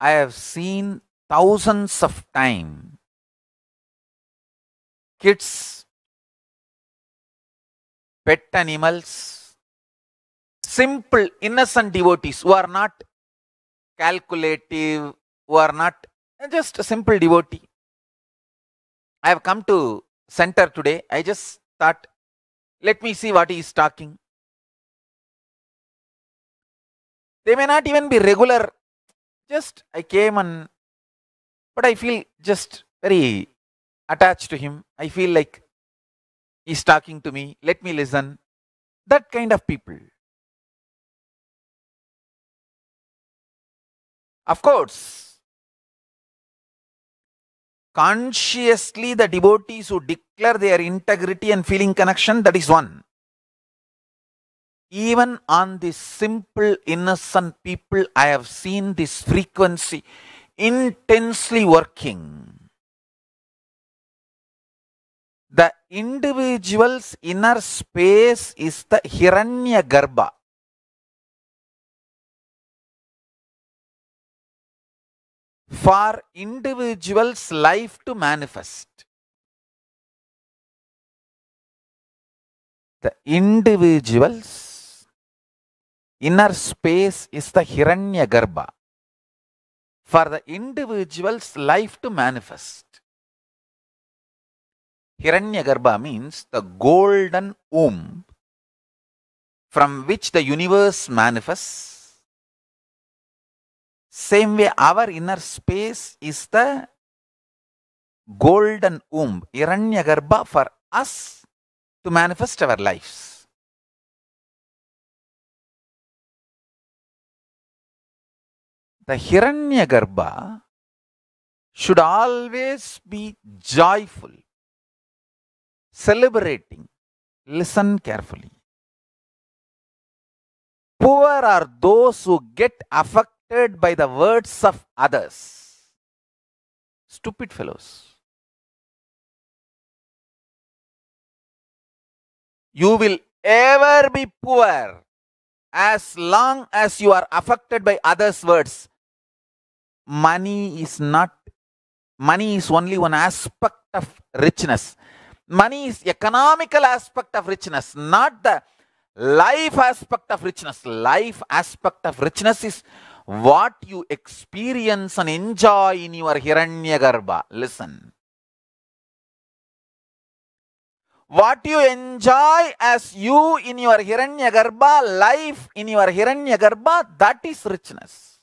I have seen thousands of times kids, pet animals, simple innocent devotees who are not calculative, who are not eh, just a simple devotee. I have come to center today. I just thought, let me see what he is talking. They may not even be regular just I came and but I feel just very attached to him. I feel like he's talking to me. Let me listen. That kind of people. Of course, consciously the devotees who declare their integrity and feeling connection, that is one. Even on the simple, innocent people, I have seen this frequency intensely working. The individual's inner space is the Hiranya Garba. For individual's life to manifest. The individual's inner space is the Hiranyagarba for the individual's life to manifest. Hiranyagarba means the golden womb from which the universe manifests. Same way, our inner space is the golden womb, Hiranyagarba, for us to manifest our lives. the Hiranyagarbha should always be joyful, celebrating. Listen carefully. Poor are those who get affected by the words of others. Stupid fellows. You will ever be poor as long as you are affected by others' words money is not money is only one aspect of richness money is economical aspect of richness not the life aspect of richness life aspect of richness is what you experience and enjoy in your hiranyagarbha listen what you enjoy as you in your hiranyagarbha life in your hiranyagarbha that is richness